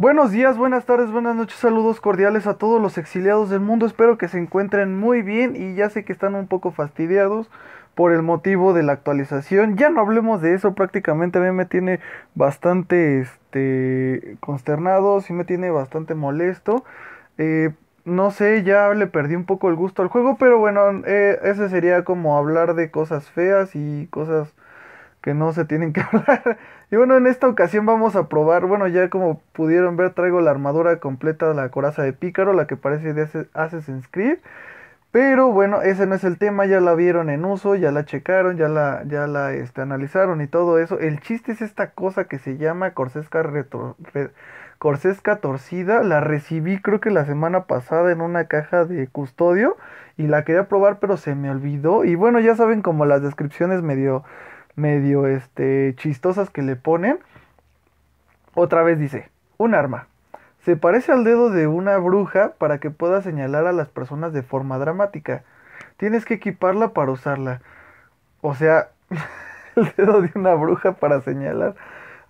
Buenos días, buenas tardes, buenas noches, saludos cordiales a todos los exiliados del mundo. Espero que se encuentren muy bien y ya sé que están un poco fastidiados por el motivo de la actualización. Ya no hablemos de eso, prácticamente a mí me tiene bastante este, consternado, sí me tiene bastante molesto. Eh, no sé, ya le perdí un poco el gusto al juego, pero bueno, eh, ese sería como hablar de cosas feas y cosas que no se tienen que hablar. Y bueno, en esta ocasión vamos a probar, bueno, ya como pudieron ver traigo la armadura completa, la coraza de pícaro, la que parece de Assassin's Creed. Pero bueno, ese no es el tema, ya la vieron en uso, ya la checaron, ya la, ya la este, analizaron y todo eso. El chiste es esta cosa que se llama Corsesca, retor... Corsesca torcida. La recibí creo que la semana pasada en una caja de custodio y la quería probar pero se me olvidó. Y bueno, ya saben como las descripciones medio medio este, chistosas que le ponen. Otra vez dice, un arma. Se parece al dedo de una bruja para que pueda señalar a las personas de forma dramática. Tienes que equiparla para usarla. O sea, el dedo de una bruja para señalar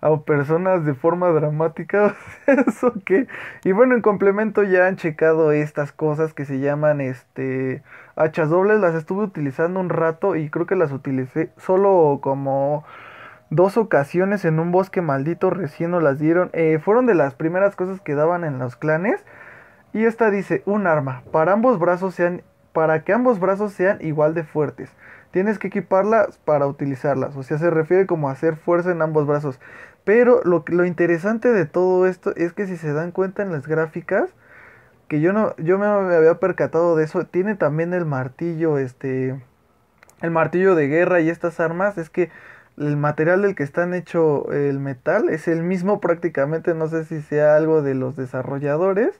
a personas de forma dramática. Eso que. Y bueno, en complemento ya han checado estas cosas que se llaman este hachas dobles. Las estuve utilizando un rato y creo que las utilicé solo como dos ocasiones en un bosque maldito. Recién nos las dieron. Eh, fueron de las primeras cosas que daban en los clanes. Y esta dice, un arma. Para ambos brazos se han para que ambos brazos sean igual de fuertes. Tienes que equiparlas para utilizarlas. O sea, se refiere como a hacer fuerza en ambos brazos. Pero lo, lo interesante de todo esto es que si se dan cuenta en las gráficas, que yo no, yo me había percatado de eso, tiene también el martillo, este, el martillo de guerra y estas armas, es que el material del que están hecho el metal es el mismo prácticamente, no sé si sea algo de los desarrolladores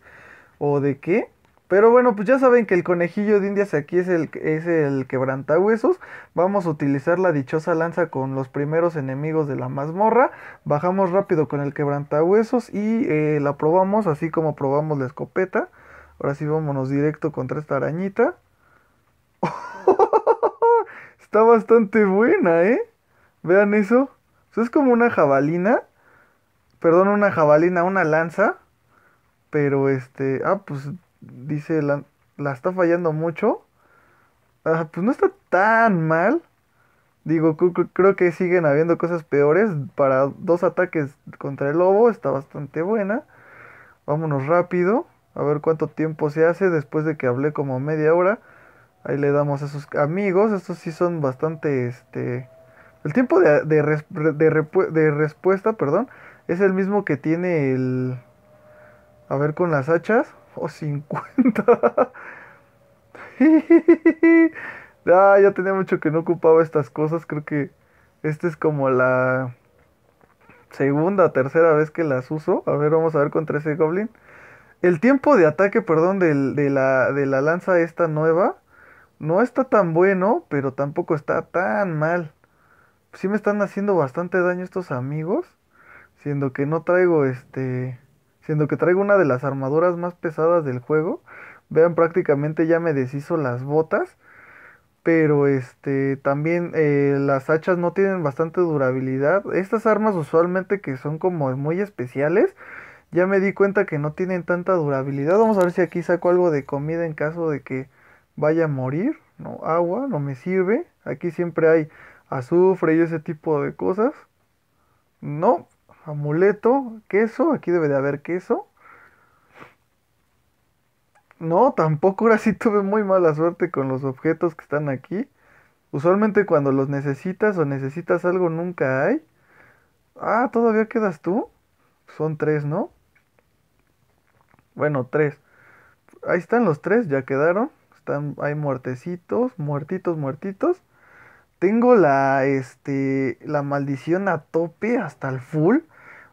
o de qué, pero bueno, pues ya saben que el conejillo de indias aquí es el, es el quebrantahuesos. Vamos a utilizar la dichosa lanza con los primeros enemigos de la mazmorra. Bajamos rápido con el quebrantahuesos y eh, la probamos así como probamos la escopeta. Ahora sí vámonos directo contra esta arañita. Está bastante buena, ¿eh? Vean eso. es como una jabalina. Perdón, una jabalina, una lanza. Pero este... Ah, pues dice, la, está fallando mucho. Ah, pues no está tan mal. Digo, creo que siguen habiendo cosas peores. Para dos ataques contra el lobo está bastante buena. Vámonos rápido. A ver cuánto tiempo se hace después de que hablé como media hora. Ahí le damos a sus amigos. Estos sí son bastante... este El tiempo de, de respuesta, perdón, es el mismo que tiene el... A ver con las hachas o 50. Ah, ya tenía mucho que no ocupaba estas cosas. Creo que esta es como la segunda, tercera vez que las uso. A ver, vamos a ver contra ese goblin. El tiempo de ataque, perdón, de, de, la, de la lanza esta nueva no está tan bueno, pero tampoco está tan mal. Sí me están haciendo bastante daño estos amigos, siendo que no traigo este siendo que traigo una de las armaduras más pesadas del juego. Vean, prácticamente ya me deshizo las botas. Pero este también eh, las hachas no tienen bastante durabilidad. Estas armas usualmente que son como muy especiales. Ya me di cuenta que no tienen tanta durabilidad. Vamos a ver si aquí saco algo de comida en caso de que vaya a morir. No, agua no me sirve. Aquí siempre hay azufre y ese tipo de cosas. No, amuleto, queso, aquí debe de haber queso. No, tampoco ahora sí tuve muy mala suerte con los objetos que están aquí. Usualmente cuando los necesitas o necesitas algo nunca hay. Ah, ¿todavía quedas tú? Son tres, ¿no? Bueno, tres. Ahí están los tres, ya quedaron. Están, hay muertecitos, muertitos, muertitos. Tengo la, este, la maldición a tope hasta el full.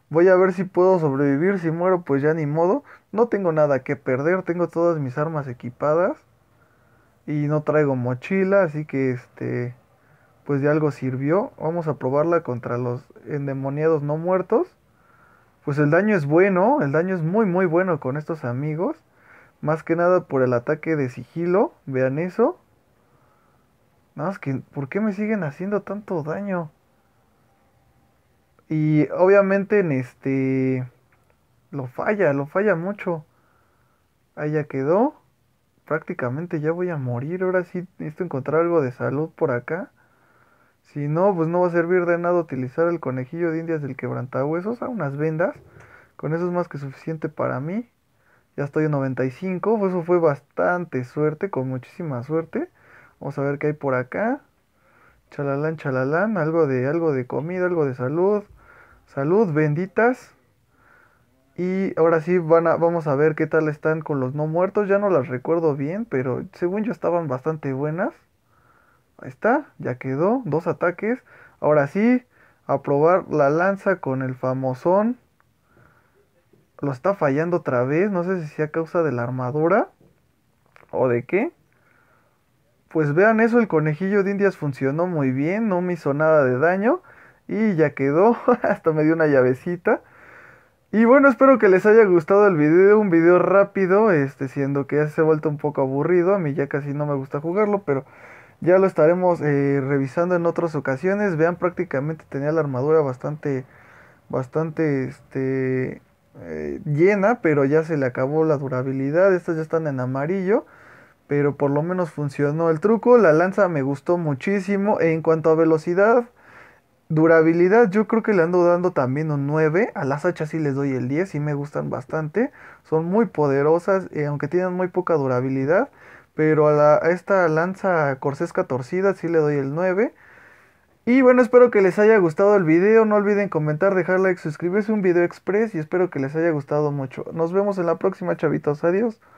Voy a ver si puedo sobrevivir. Si muero, pues ya ni modo. No tengo nada que perder. Tengo todas mis armas equipadas. Y no traigo mochila. Así que este. Pues de algo sirvió. Vamos a probarla contra los endemoniados no muertos. Pues el daño es bueno. El daño es muy muy bueno con estos amigos. Más que nada por el ataque de sigilo. Vean eso. Nada más que, ¿por qué me siguen haciendo tanto daño? Y obviamente en este... Lo falla, lo falla mucho. Ahí ya quedó. Prácticamente ya voy a morir. Ahora sí necesito encontrar algo de salud por acá. Si no, pues no va a servir de nada utilizar el conejillo de indias del quebrantahuesos a ah, unas vendas. Con eso es más que suficiente para mí. Ya estoy en 95. eso fue bastante suerte, con muchísima suerte. Vamos a ver qué hay por acá. Chalalán, chalalán, algo de, algo de comida, algo de salud. Salud, benditas. Y ahora sí van a, vamos a ver qué tal están con los no muertos. Ya no las recuerdo bien, pero según yo estaban bastante buenas. Ahí está, ya quedó, dos ataques. Ahora sí, a probar la lanza con el famosón. Lo está fallando otra vez, no sé si sea causa de la armadura o de qué pues vean eso, el conejillo de indias funcionó muy bien, no me hizo nada de daño y ya quedó, hasta me dio una llavecita. Y bueno, espero que les haya gustado el video, un video rápido, este siendo que ya se ha vuelto un poco aburrido, a mí ya casi no me gusta jugarlo, pero ya lo estaremos eh, revisando en otras ocasiones. Vean, prácticamente tenía la armadura bastante bastante este eh, llena, pero ya se le acabó la durabilidad. Estas ya están en amarillo pero por lo menos funcionó el truco. La lanza me gustó muchísimo. E en cuanto a velocidad, durabilidad, yo creo que le ando dando también un 9. A las hachas sí les doy el 10 y me gustan bastante. Son muy poderosas, eh, aunque tienen muy poca durabilidad. Pero a, esta lanza corsesca torcida sí le doy el 9. Y bueno, espero que les haya gustado el video. No olviden comentar, dejar like, suscribirse. Un video express y espero que les haya gustado mucho. Nos vemos en la próxima, chavitos. Adiós.